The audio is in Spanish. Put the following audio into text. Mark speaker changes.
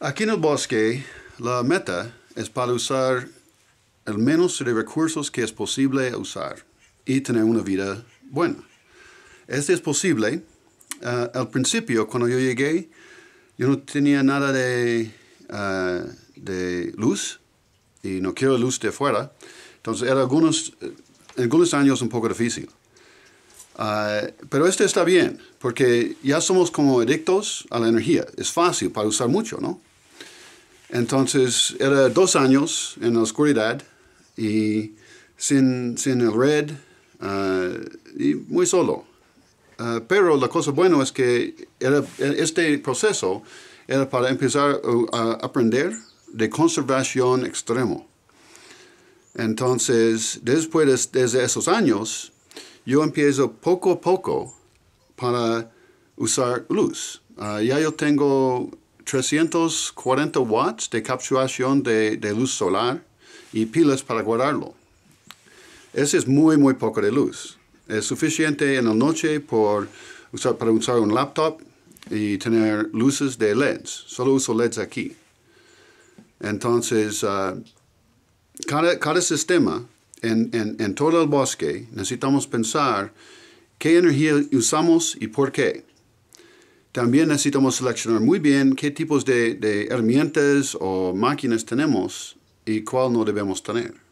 Speaker 1: Aquí en el bosque, la meta es para usar el menos de recursos que es posible usar y tener una vida buena. Este es posible. Eh, al principio, cuando yo llegué, yo no tenía nada de, eh, de luz y no quiero luz de fuera. Entonces, era algunos, eh, algunos años un poco difícil. pero este está bien, porque ya somos como adictos a la energía. Es fácil para usar mucho, ¿no? Entonces era dos años en la oscuridad y sin, sin el red ah, y muy solo. Ah, pero la cosa buena es que este proceso era para empezar a aprender de conservación extremo. Entonces, después de, esos años, yo empiezo poco a poco para usar luz. Ah, ya yo tengo 340 watts de capturación de, luz solar y pilas para guardarlo. Ese es muy, muy poco de luz. Es suficiente en la noche por usar, para usar un laptop y tener luces de LEDs. Solo uso LEDs aquí. Entonces, ah, cada, cada, sistema en, en, en todo el bosque necesitamos pensar qué energía usamos y por qué. También necesitamos seleccionar muy bien qué tipos de, de herramientas o máquinas tenemos y cuál no debemos tener.